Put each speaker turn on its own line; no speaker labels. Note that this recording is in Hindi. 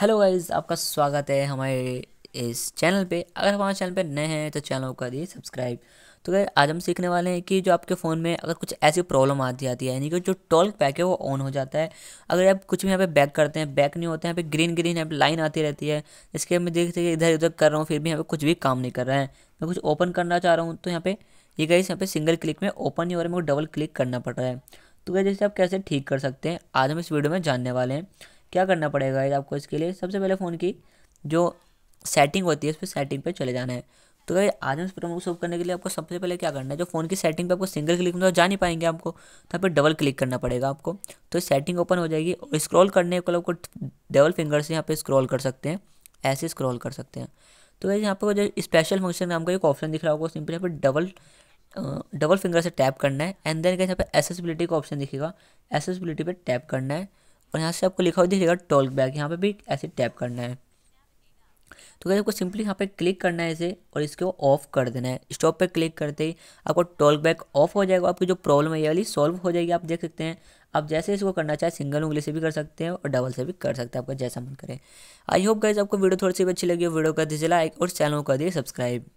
हेलो गाइज आपका स्वागत है हमारे इस चैनल पे अगर हमारे चैनल पे नए हैं तो चैनल को कर दिए सब्सक्राइब तो गाइज आज हम सीखने वाले हैं कि जो आपके फ़ोन में अगर कुछ ऐसी प्रॉब्लम आती आती है यानी कि जो टॉल पैक है वो ऑन हो जाता है अगर आप कुछ भी यहाँ पे बैक करते हैं बैक नहीं होते हैं यहाँ पे ग्रीन ग्रीन यहाँ पे लाइन आती रहती है इसके मैं देखते इधर उधर कर रहा हूँ फिर भी यहाँ पे कुछ भी काम नहीं कर रहा है मैं कुछ ओपन करना चाह रहा हूँ तो यहाँ पे ये गाइज यहाँ पे सिंगल क्लिक में ओपन नहीं हो रहा है मेरे को डबल क्लिक करना पड़ रहा है तो गाइज जैसे आप कैसे ठीक कर सकते हैं आज हम इस वीडियो में जानने वाले हैं क्या करना पड़ेगा गाइज आपको इसके लिए सबसे पहले फ़ोन की जो सेटिंग होती है उस पर सेटिंग पर चले जाना है तो गाइज आज हम इस प्रॉब्लम को करने के लिए आपको सबसे पहले क्या करना है जो फ़ोन की सेटिंग पे आपको सिंगल क्लिक में तो जा नहीं पाएंगे आपको तो पर डबल क्लिक करना पड़ेगा आपको तो सेटिंग ओपन हो जाएगी और स्क्रॉल करने के लिए आपको डबल फिंगर से यहाँ पे स्क्रॉल कर सकते हैं ऐसे स्क्रॉल कर सकते हैं तो गाइज यहाँ पर जो स्पेशल फंक्शन नाम का एक ऑप्शन दिख रहा होगा सिंपली यहाँ पर डबल डबल फिंगर से टैप करना है एंड देन कैसे यहाँ पर एसेसिबिलिटी का ऑप्शन दिखेगा एसेसिबिलिटी पर टैप करना है और यहाँ से आपको लिखा हुआ दिखेगा टॉल बैग यहाँ पे भी ऐसे टैप करना है तो गैस आपको सिंपली यहाँ पे क्लिक करना है इसे और इसको ऑफ कर देना है स्टॉप पे क्लिक करते ही आपको टॉल बैक ऑफ हो जाएगा आपकी जो प्रॉब्लम है ये वाली सॉल्व हो जाएगी आप देख सकते हैं आप जैसे इसको करना चाहे सिंगल उंगली से भी कर सकते हैं और डबल से भी कर सकते हैं आपका जैसा मन करे आई होप गाइज आपको वीडियो थोड़ी सी अच्छी लगी वीडियो कर दीजिए लाइक और चैनल कर दिए सब्सक्राइब